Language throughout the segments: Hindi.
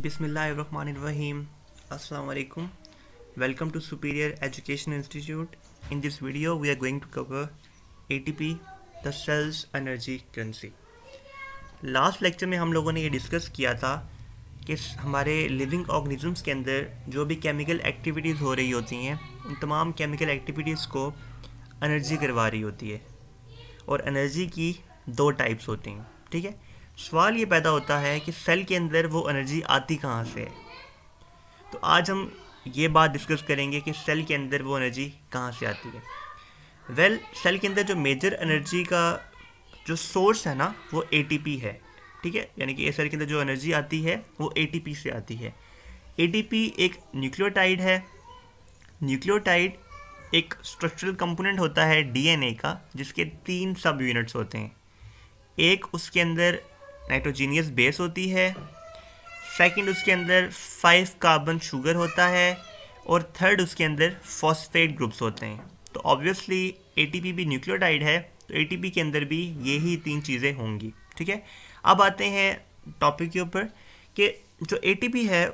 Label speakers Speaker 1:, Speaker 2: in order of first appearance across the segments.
Speaker 1: बिसमीम अलकुम welcome to superior education institute in this video we are going to cover A T P the cell's energy currency last lecture में हम लोगों ने ये डिस्कस किया था कि हमारे लिविंग ऑर्गेनिजम्स के अंदर जो भी केमिकल एक्टिविटीज़ हो रही होती हैं उन तमाम केमिकल एक्टिविटीज़ को अनर्जी करवा रही होती है और अनर्जी की दो टाइप्स होती हैं ठीक है सवाल ये पैदा होता है कि सेल के अंदर वो एनर्जी आती कहाँ से है तो आज हम ये बात डिस्कस करेंगे कि सेल के अंदर वो एनर्जी कहाँ से आती है वेल well, सेल के अंदर जो मेजर एनर्जी का जो सोर्स है ना वो ए है ठीक है यानी कि सेल के अंदर जो एनर्जी आती है वो ए से आती है ए एक न्यूक्लियोटाइड है न्यूक्लियोटाइड एक स्ट्रक्चरल कंपोनेंट होता है डीएनए का जिसके तीन सब यूनिट्स होते हैं एक उसके अंदर नाइट्रोजीनियस बेस होती है सेकंड उसके अंदर फाइव कार्बन शुगर होता है और थर्ड उसके अंदर फॉस्फेट ग्रुप्स होते हैं तो ऑब्वियसली एटीपी भी न्यूक्लियोटाइड है तो एटीपी के अंदर भी यही तीन चीज़ें होंगी ठीक है अब आते हैं टॉपिक के ऊपर कि जो एटीपी है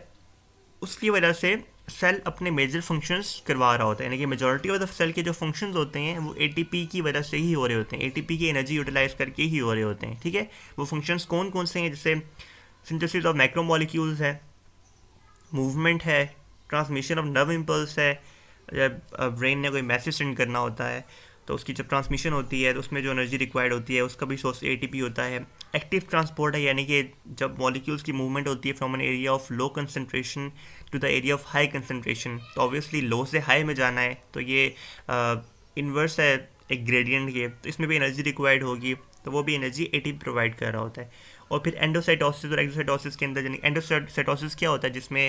Speaker 1: उसकी वजह से सेल अपने मेजर फंक्शंस करवा रहा होता है यानी कि मेजॉरिटी ऑफ द सेल के जो फंक्शंस होते हैं वो एटीपी की वजह से ही हो रहे होते हैं एटीपी की एनर्जी यूटिलाइज करके ही हो रहे होते हैं ठीक है वो फंक्शंस कौन कौन से हैं जैसे सिंथेसिस ऑफ माइक्रोमोलिक्यूल्स है मूवमेंट है ट्रांसमिशन ऑफ नर्व इम्पल्स है ब्रेन uh, ने कोई मैसेज सेंड करना होता है तो उसकी जब ट्रांसमिशन होती है तो उसमें जो एनर्जी रिक्वायर्ड होती है उसका भी सोर्स ए होता है एक्टिव ट्रांसपोर्ट है यानी कि जब मॉलिक्यूल्स की मूवमेंट होती है from an area of low concentration to the area of high concentration तो ऑब्वियसली लो से हाई में जाना है तो ये इन्वर्स uh, है एक ग्रेडियंट के तो इसमें भी एनर्जी रिक्वायर्ड होगी तो वो भी एनर्जी ए प्रोवाइड कर रहा होता है और फिर एंडोसाइटोसिस और एक्सोसाइटोसिस के अंदर यानी एंडोसाइटोसिस क्या होता है जिसमें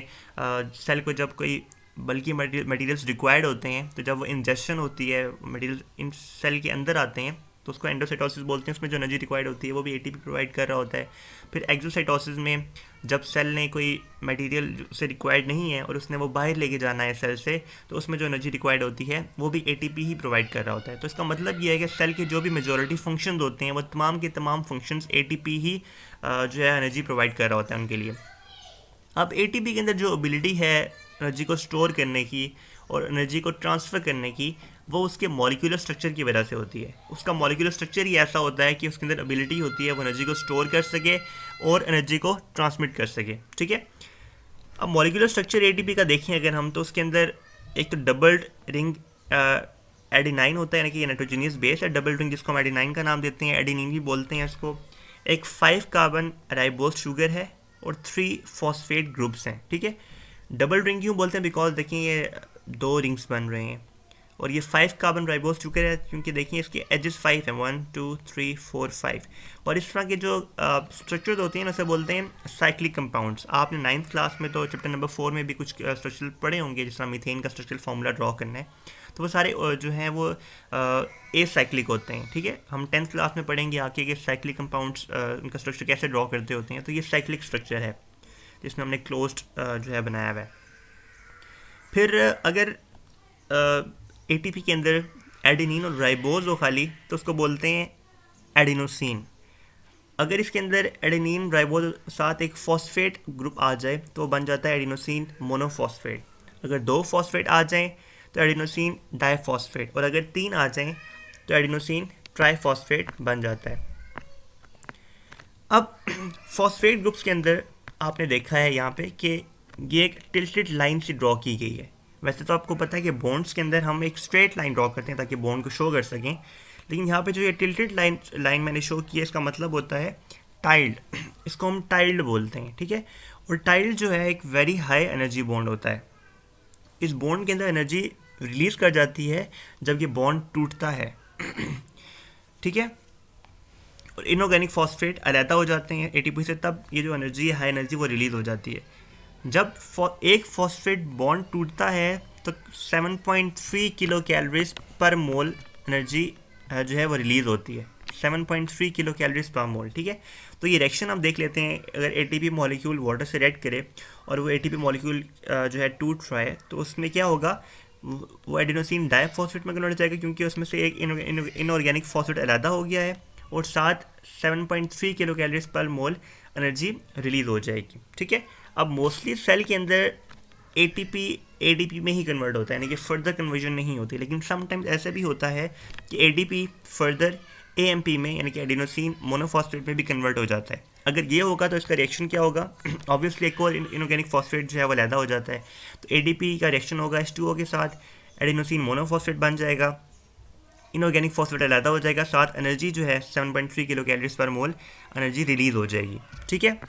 Speaker 1: सेल को जब कोई बल्कि मटेरियल्स रिक्वायर्ड होते हैं तो जब वो इंजेक्शन होती है मटेरियल इन सेल के अंदर आते हैं तो उसको एंडोसाइटोसिस बोलते हैं उसमें जो एनर्जी रिक्वायर्ड होती है वो भी एटीपी प्रोवाइड कर रहा होता है फिर एक्जोसाइटोसिस में जब सेल ने कोई मटेरियल से रिक्वायर्ड नहीं है और उसने वो बाहर लेके जाना है सेल से तो उसमें जो एनर्जी रिक्वायर्ड होती है वो भी पी ही प्रोवाइड कर रहा होता है तो इसका मतलब ये है कि सेल के जो भी मेजोरिटी फंक्शन होते हैं वो तमाम के तमाम फंक्शंस पी ही जो है एनर्जी प्रोवाइड कर रहा होता है उनके लिए अब ए के अंदर जो एबिलिटी है एनर्जी को स्टोर करने की और एनर्जी को ट्रांसफ़र करने की वो उसके मॉलिकुलर स्ट्रक्चर की वजह से होती है उसका मॉलिकुलर स्ट्रक्चर ही ऐसा होता है कि उसके अंदर एबिलिटी होती है वो एनर्जी को स्टोर कर सके और एनर्जी को ट्रांसमिट कर सके ठीक है अब मॉलिकुलर स्ट्रक्चर ए का देखें अगर हम तो उसके अंदर एक तो डबल्ड रिंग एडिनाइन होता है यानी कि नाइट्रोजीनियस बेस है डबल रिंग जिसको हम एडिनाइन का नाम देते हैं एडिनिन भी बोलते हैं इसको एक फाइव कार्बन राइबोस शुगर है और थ्री फॉस्फेट ग्रुप्स हैं ठीक है डबल रिंग क्यों बोलते हैं बिकॉज देखिए ये दो रिंग्स बन रहे हैं और ये फाइव कार्बन राइबोस चुके हैं क्योंकि देखिए इसके एजेस फाइव हैं one two three four five और इस तरह के जो स्ट्रक्चर होते हैं उसे बोलते हैं साइक्लिक कंपाउंड्स आपने नाइन्थ क्लास में तो चैप्टर नंबर फोर में भी कुछ स्ट्रक्चर पढ़े होंगे जिस तरह मिथेन का स्ट्रक्चर फॉर्मूला ड्रॉ करना है तो वो सारे जो हैं वो ए साइक्लिक होते हैं ठीक है हम टेंथ क्लास में पढ़ेंगे आके कि साइक्लिक कंपाउंड्स उनका स्ट्रक्चर कैसे ड्रॉ करते होते हैं तो ये साइक्लिक स्ट्रक्चर है जिसमें हमने क्लोज जो है बनाया हुआ है फिर अगर एटीपी के अंदर एडिनिन और राइबोज हो खाली तो उसको बोलते हैं एडिनोसिन अगर इसके अंदर एडिनिन राइबोज साथ एक फॉस्फेट ग्रुप आ जाए तो बन जाता है एडिनोसिन मोनोफॉस्फेट अगर दो फॉस्फेट आ जाएँ तो एडिनोसिन डाईफॉस्फेट और अगर तीन आ जाएँ तो एडिनोसिन ट्राईफॉस्फेट बन जाता है अब फॉस्फेट ग्रुप्स के अंदर आपने देखा है यहाँ पे कि ये एक टिल्टेड लाइन से ड्रॉ की गई है वैसे तो आपको पता है कि बोन्स के अंदर हम एक स्ट्रेट लाइन ड्रॉ करते हैं ताकि बॉन्ड को शो कर सकें लेकिन यहाँ पे जो ये टिल्टेड लाइन लाइन मैंने शो की है इसका मतलब होता है टाइल्ड इसको हम टाइल्ड बोलते हैं ठीक है और टाइल्ड जो है एक वेरी हाई एनर्जी बॉन्ड होता है इस बॉन्ड के अंदर एनर्जी रिलीज कर जाती है जब ये बॉन्ड टूटता है ठीक है और इनऑर्गेनिक फॉस्फेट अलहदा हो जाते हैं ए से तब ये जो एनर्जी है हाई एनर्जी वो रिलीज़ हो जाती है जब एक फॉस्फेट बॉन्ड टूटता है तो 7.3 किलो कैलोरीज पर मोल एनर्जी जो है वो रिलीज़ होती है 7.3 किलो कैलोरीज पर मोल ठीक है तो ये रिएक्शन आप देख लेते हैं अगर एटीपी मॉलिक्यूल वाटर से रेड करे और वो एटीपी मॉलिक्यूल जो है टूट रहा है तो उसमें क्या होगा वो एडिनोसिन डाइफॉसफेट में कन्वर्ट हो जाएगा क्योंकि उसमें से एक इनऑर्गेनिक फॉसफेट अलहदा हो गया है और साथ 7.3 किलो कैलोरीज पर मोल एनर्जी रिलीज़ हो जाएगी ठीक है अब मोस्टली सेल के अंदर ए टी में ही कन्वर्ट होता है यानी कि फर्दर कन्वर्जन नहीं होती लेकिन समटाइम्स ऐसा भी होता है कि ए फर्दर ए में यानी कि एडिनोसिन मोनोफॉस्फेट में भी कन्वर्ट हो जाता है अगर ये होगा तो इसका रिएक्शन क्या होगा ऑब्वियसली एक और इनऑर्गेनिक फॉस्फेट जो है वो लैदा हो जाता है तो ए का रिएक्शन होगा एस के साथ एडिनोसिन मोनोफॉस्फेट बन जाएगा इनऑर्गेनिक फॉस्फेट अलहदा हो जाएगा साथ एनर्जी जो है 7.3 किलो कैलोरीज पर मोल एनर्जी रिलीज हो जाएगी ठीक है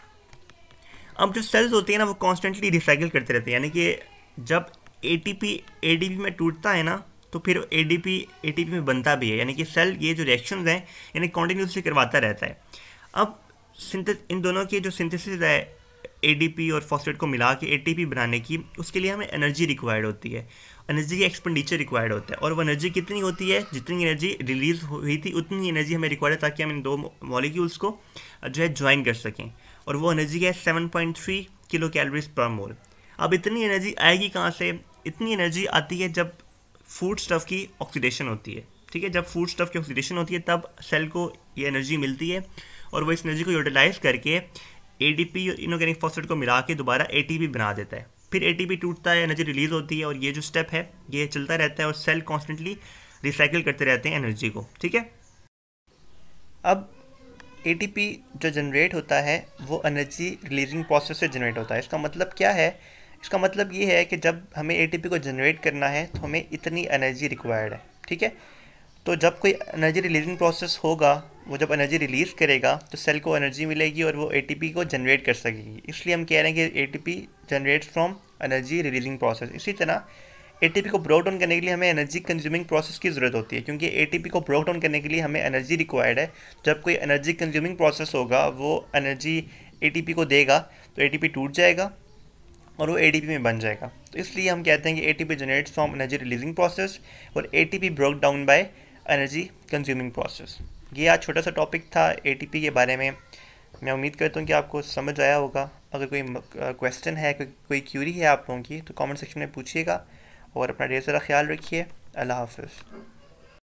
Speaker 1: अब जो सेल्स होती है ना वो कॉन्स्टेंटली रिसाइकिल करते रहते हैं यानी कि जब ए टी में टूटता है ना तो फिर ए डी में बनता भी है यानी कि सेल ये जो रिएक्शन हैं यानी कॉन्टीन्यूसली करवाता रहता है अब इन दोनों के जो सिंथेसिस है ए और फॉस्फेट को मिला के ए बनाने की उसके लिए हमें एनर्जी रिक्वायर्ड होती है एनर्जी की एक्सपेंडिचर रिक्वायर्ड होता है और वो एनर्जी कितनी होती है जितनी एनर्जी रिलीज हुई थी उतनी एनर्जी हमें रिक्वायर्ड है ताकि हम इन दो मॉलिक्यूल्स को जो है ज्वाइन कर सकें और वो एनर्जी है seven point three kilo calories per mole अब इतनी एनर्जी आएगी कहाँ से इतनी एनर्जी आती है जब फूड स्टफ़ की ऑक्सीडेशन होती है ठीक है जब फूड स्टफ़ की ऑक्सीडेशन होती है तब सेल को ये एनर्जी मिलती है और वो इस एनर्जी को यूटिलाइज करके A D P inorganic phosphate को मिला के दोबारा ए टी पी बना देता है फिर ए टी पी टूटता है एनर्जी रिलीज होती है और ये जो स्टेप है ये चलता रहता है और सेल कॉन्स्टेंटली रिसाइकिल करते रहते हैं एनर्जी को ठीक है अब एटीपी जो जनरेट होता है वो एनर्जी रिलीजिंग प्रोसेस से जनरेट होता है इसका मतलब क्या है इसका मतलब ये है कि जब हमें एटीपी को जनरेट करना है तो हमें इतनी एनर्जी रिक्वायर्ड है ठीक है तो जब कोई एनर्जी रिलीजिंग प्रोसेस होगा वो जब एनर्जी रिलीज़ करेगा तो सेल को एनर्जी मिलेगी और वो ए को जनरेट कर सकेगी इसलिए हम कह रहे हैं कि A T generate from energy releasing process इसी तरह एटीपी को ब्रेक डाउन करने के लिए हमें एनर्जी कंज्यूमिंग प्रोसेस की ज़रूरत होती है क्योंकि एटीपी को ब्रेक डाउन करने के लिए हमें एनर्जी रिक्वायर्ड है जब कोई एनर्जी कंज्यूमिंग प्रोसेस होगा वो एनर्जी एटीपी को देगा तो एटीपी टूट जाएगा और वो एटीपी में बन जाएगा तो इसलिए हम कहते हैं कि ATP generates from energy releasing process और ATP broke down by energy consuming process ये आज छोटा सा टॉपिक था एटीपी के बारे में मैं उम्मीद करता हूँ कि आपको समझ आया होगा अगर कोई क्वेश्चन है कोई क्यूरी है आप लोगों की तो कॉमेंट सेक्शन में पूछिएगा और अपना ढेर सारा ख्याल रखिए अल्लाह हाफ